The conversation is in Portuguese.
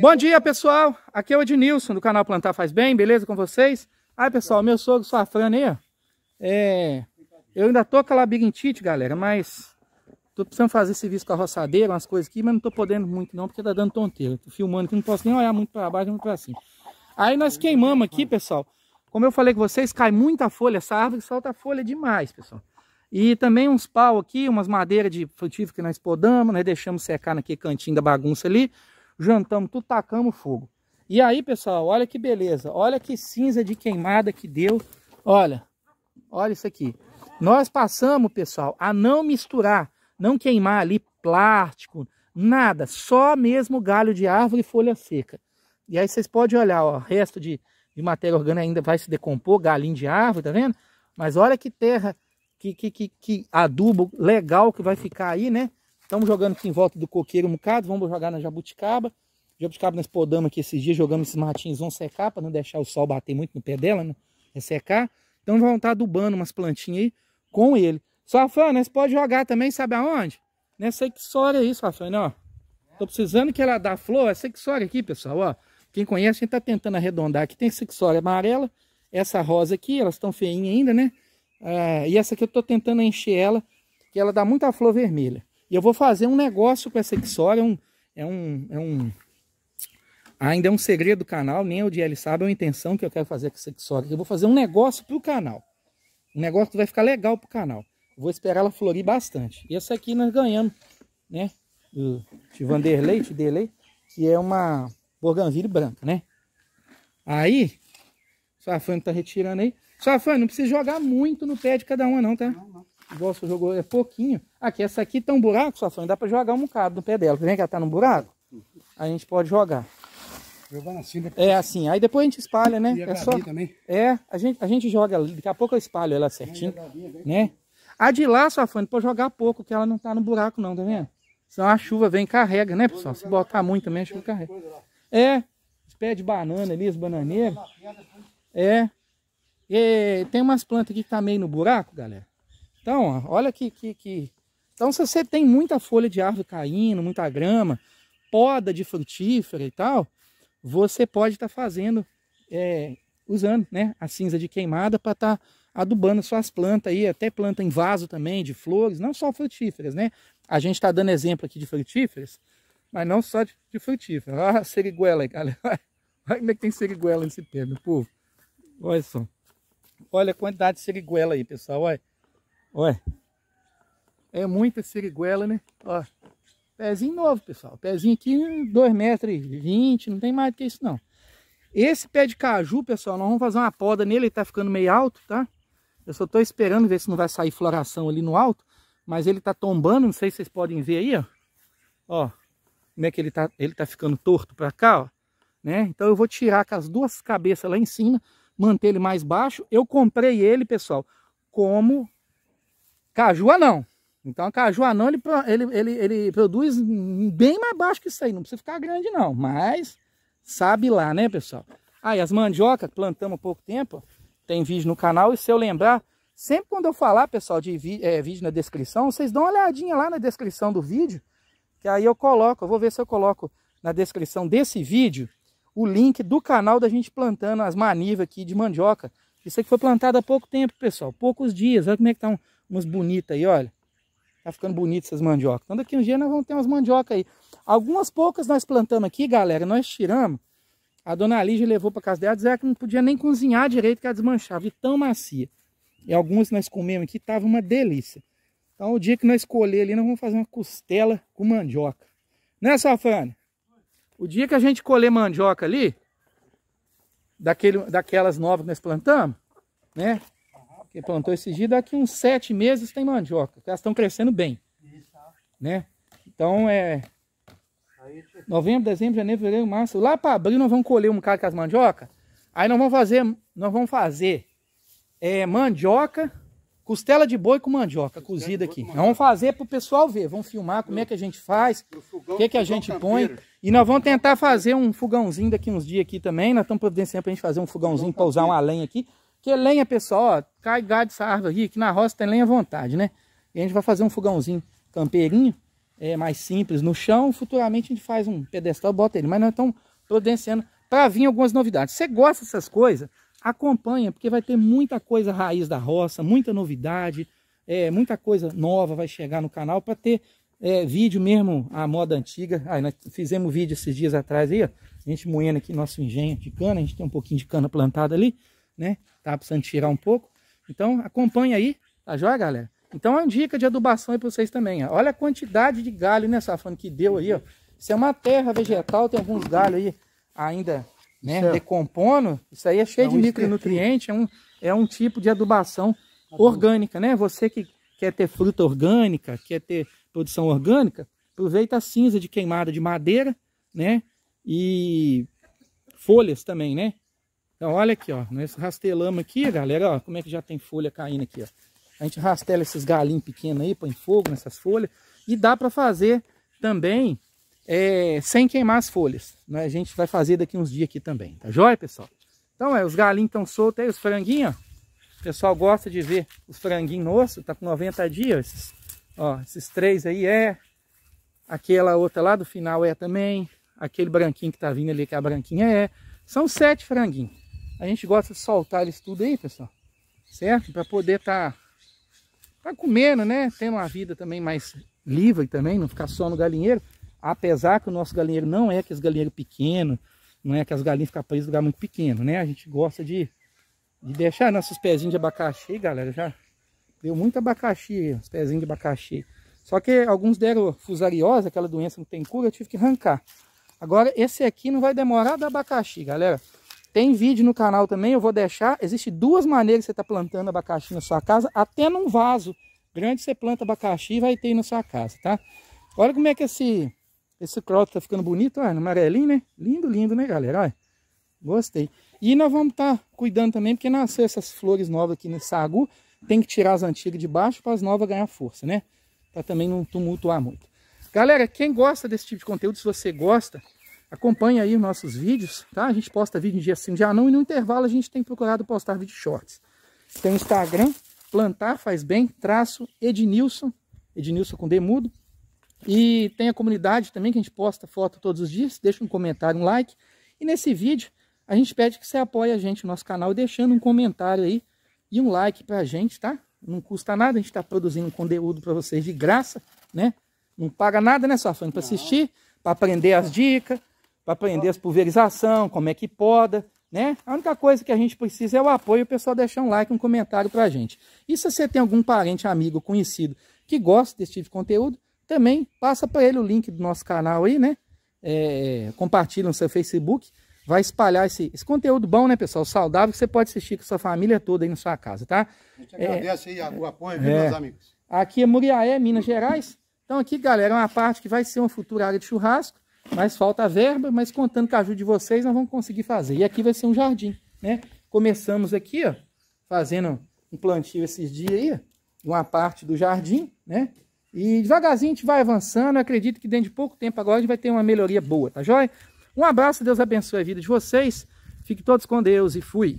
Bom dia, pessoal. Aqui é o Ednilson, do canal Plantar Faz Bem, beleza com vocês? Aí, pessoal, meu sogro safrano né? aí, ó. É... Eu ainda tô com a labirintite, galera, mas... Tô precisando fazer serviço com a roçadeira, umas coisas aqui, mas não tô podendo muito não, porque tá dando tonteira. Tô filmando aqui, não posso nem olhar muito pra baixo, muito pra cima. Aí nós queimamos aqui, pessoal. Como eu falei com vocês, cai muita folha. Essa árvore solta folha demais, pessoal. E também uns pau aqui, umas madeiras de frutífero que nós podamos, deixamos secar naquele cantinho da bagunça ali jantamos tudo, tacamos fogo. E aí, pessoal, olha que beleza. Olha que cinza de queimada que deu. Olha, olha isso aqui. Nós passamos, pessoal, a não misturar, não queimar ali plástico, nada. Só mesmo galho de árvore e folha seca. E aí vocês podem olhar, ó, resto de, de matéria orgânica ainda vai se decompor, galinho de árvore, tá vendo? Mas olha que terra, que, que, que, que adubo legal que vai ficar aí, né? Estamos jogando aqui em volta do coqueiro um bocado, vamos jogar na jabuticaba. Jabuticaba nós podamos aqui esses dias, jogamos esses matinhos, vão secar para não deixar o sol bater muito no pé dela, né? ressecar. É então vão estar tá adubando umas plantinhas aí com ele. Só Rafael, nós pode jogar também, sabe aonde? Nessa né, Ixória aí, Rafael, né, Ó. Tô precisando que ela dá flor, é essa Ixória aqui, pessoal, ó. Quem conhece, a gente tá tentando arredondar aqui. Tem essa amarela, essa rosa aqui, elas estão feinhas ainda, né? É, e essa aqui eu tô tentando encher ela, que ela dá muita flor vermelha. E eu vou fazer um negócio com essa Xora, é um, é um, é um ainda é um segredo do canal, nem é o DL sabe, é uma intenção que eu quero fazer com essa Xora. Eu vou fazer um negócio pro canal. Um negócio que vai ficar legal pro canal. Vou esperar ela florir bastante. E essa aqui nós ganhamos, né? Do de Vanderlei, de Delei, que é uma Borganville branca, né? Aí, sua fã tá retirando aí. Sua fã, não precisa jogar muito no pé de cada uma não, tá? Não, não igual você jogou, é pouquinho. Aqui, essa aqui tá um buraco, só dá para jogar um bocado no pé dela. Tá vendo que ela tá num buraco? A gente pode jogar. Jogar assim, depois... É assim, aí depois a gente espalha, né? é só... também. É, a gente, a gente joga, daqui a pouco eu espalho ela certinho, né? A de lá, Safane, pode jogar pouco, que ela não tá no buraco não, tá vendo? Senão a chuva vem carrega, né, pessoal? Se botar muito também, a chuva carrega. É, os pés de banana ali, os bananeiros. Né? É. E tem umas plantas aqui que tá meio no buraco, galera. Então, olha que, Então, se você tem muita folha de árvore caindo, muita grama, poda de frutífera e tal, você pode estar tá fazendo, é, usando né, a cinza de queimada para estar tá adubando suas plantas aí, até planta em vaso também, de flores, não só frutíferas, né? A gente está dando exemplo aqui de frutíferas, mas não só de, de frutíferas. Olha a seriguela aí, galera. Olha como é que tem seriguela nesse pé, meu povo. Olha só. Olha a quantidade de seriguela aí, pessoal. Olha. Olha. É muita seriguela, né? Ó. Pezinho novo, pessoal. Pezinho aqui, 2,20m, não tem mais do que isso, não. Esse pé de caju, pessoal, nós vamos fazer uma poda nele, ele tá ficando meio alto, tá? Eu só tô esperando ver se não vai sair floração ali no alto, mas ele tá tombando, não sei se vocês podem ver aí, ó. Ó, como é que ele tá, ele tá ficando torto para cá, ó. Né? Então eu vou tirar com as duas cabeças lá em cima, manter ele mais baixo. Eu comprei ele, pessoal, como Caju anão. Então, caju anão, ele, ele, ele, ele produz bem mais baixo que isso aí. Não precisa ficar grande, não. Mas sabe lá, né, pessoal? Aí, ah, as mandioca plantamos há pouco tempo. Tem vídeo no canal. E se eu lembrar, sempre quando eu falar, pessoal, de é, vídeo na descrição, vocês dão uma olhadinha lá na descrição do vídeo. Que aí eu coloco, eu vou ver se eu coloco na descrição desse vídeo o link do canal da gente plantando as manivas aqui de mandioca. Isso aqui foi plantado há pouco tempo, pessoal. Poucos dias. Olha como é que tá um umas bonitas aí, olha. Tá ficando bonito essas mandiocas. Então daqui um dia nós vamos ter umas mandiocas aí. Algumas poucas nós plantamos aqui, galera, nós tiramos. A dona Lígia levou para casa dela, dizia que não podia nem cozinhar direito, que ela desmanchava, e tão macia. E algumas nós comemos aqui, tava uma delícia. Então o dia que nós colher ali, nós vamos fazer uma costela com mandioca. Né, Safane O dia que a gente colher mandioca ali, daquele, daquelas novas que nós plantamos, né? que plantou esse dia, daqui uns sete meses tem mandioca. Elas estão crescendo bem. Né? Então é. Novembro, dezembro, janeiro, fevereiro, março. Lá para abril nós vamos colher um cara com as mandioca. Aí nós vamos fazer, nós vamos fazer é, mandioca, costela de boi com mandioca costela cozida aqui. Nós vamos fazer para o pessoal ver. Vamos filmar como é que a gente faz, o que, é que a gente põe. E nós vamos tentar fazer um fogãozinho daqui uns dias aqui também. Nós estamos providenciando para a gente fazer um fogãozinho para usar uma lenha aqui. Porque lenha, pessoal, ó, cai gado dessa árvore aqui, que na roça tem lenha à vontade, né? E a gente vai fazer um fogãozinho campeirinho, é, mais simples, no chão. Futuramente a gente faz um pedestal, bota ele. Mas nós estamos providenciando para vir algumas novidades. Você gosta dessas coisas? Acompanha, porque vai ter muita coisa raiz da roça, muita novidade, é, muita coisa nova vai chegar no canal para ter é, vídeo mesmo, a moda antiga. Aí nós fizemos vídeo esses dias atrás aí, ó, a gente moendo aqui nosso engenho de cana, a gente tem um pouquinho de cana plantada ali, né? Tá precisando tirar um pouco. Então acompanha aí, tá joia, galera? Então é uma dica de adubação aí para vocês também. Ó. Olha a quantidade de galho, né, Safano, que deu aí, ó. Isso é uma terra vegetal, tem alguns galhos aí ainda né, decompondo. Isso aí é cheio é de micronutrientes é um, é um tipo de adubação orgânica, né? Você que quer ter fruta orgânica, quer ter produção orgânica, aproveita a cinza de queimada de madeira, né? E folhas também, né? Então olha aqui, ó, nós rastelamos aqui, galera, ó, como é que já tem folha caindo aqui, ó. A gente rastela esses galinhos pequenos aí, põe fogo nessas folhas e dá para fazer também é, sem queimar as folhas. Né? A gente vai fazer daqui uns dias aqui também, tá joia, pessoal? Então, é, os galinhos estão soltos aí, os franguinhos, ó. O pessoal gosta de ver os franguinhos nosso, tá com 90 dias, esses, ó, esses três aí é, aquela outra lá do final é também, aquele branquinho que tá vindo ali, que é a branquinha é, são sete franguinhos. A gente gosta de soltar eles tudo aí, pessoal. Certo? Para poder estar tá, tá comendo, né? Tendo uma vida também mais livre também, não ficar só no galinheiro. Apesar que o nosso galinheiro não é aqueles galinheiro pequeno, não é que as galinhas ficam presas em lugar muito pequeno, né? A gente gosta de, de deixar nossos pezinhos de abacaxi, galera. Já deu muito abacaxi, os pezinhos de abacaxi. Só que alguns deram fusariosa, aquela doença que não tem cura, eu tive que arrancar. Agora, esse aqui não vai demorar da abacaxi, galera. Tem vídeo no canal também, eu vou deixar. Existe duas maneiras que você está plantando abacaxi na sua casa, até num vaso grande você planta abacaxi e vai ter na sua casa, tá? Olha como é que esse, esse croto está ficando bonito, olha, amarelinho, né? Lindo, lindo, né, galera? Olha, gostei. E nós vamos estar tá cuidando também, porque nasceu essas flores novas aqui nesse sagu, tem que tirar as antigas de baixo para as novas ganhar força, né? Para também não tumultuar muito. Galera, quem gosta desse tipo de conteúdo, se você gosta, Acompanhe aí os nossos vídeos, tá? A gente posta vídeo em dia sim, dia não, e no intervalo a gente tem procurado postar vídeo shorts. Tem o Instagram, plantar faz bem, traço Ednilson, Ednilson com Demudo E tem a comunidade também, que a gente posta foto todos os dias, deixa um comentário, um like. E nesse vídeo, a gente pede que você apoie a gente, nosso canal, deixando um comentário aí e um like pra gente, tá? Não custa nada, a gente tá produzindo conteúdo para vocês de graça, né? Não paga nada, né, Safane, Pra assistir, para aprender as dicas, para aprender as pulverização, como é que poda, né? A única coisa que a gente precisa é o apoio, o pessoal deixar um like, um comentário para a gente. E se você tem algum parente, amigo, conhecido que gosta desse tipo de conteúdo, também passa para ele o link do nosso canal aí, né? É, compartilha no seu Facebook, vai espalhar esse, esse, conteúdo bom, né, pessoal? Saudável, que você pode assistir com sua família toda aí na sua casa, tá? A gente é, agradece aí o apoio, viu, é, meus amigos? Aqui é Muriaé, Minas Gerais. Então aqui, galera, é uma parte que vai ser uma futura área de churrasco. Mas falta verba, mas contando com a ajuda de vocês, nós vamos conseguir fazer. E aqui vai ser um jardim, né? Começamos aqui, ó, fazendo um plantio esses dias aí, uma parte do jardim, né? E devagarzinho a gente vai avançando. acredito que dentro de pouco tempo agora a gente vai ter uma melhoria boa, tá joia? Um abraço, Deus abençoe a vida de vocês. Fiquem todos com Deus e fui!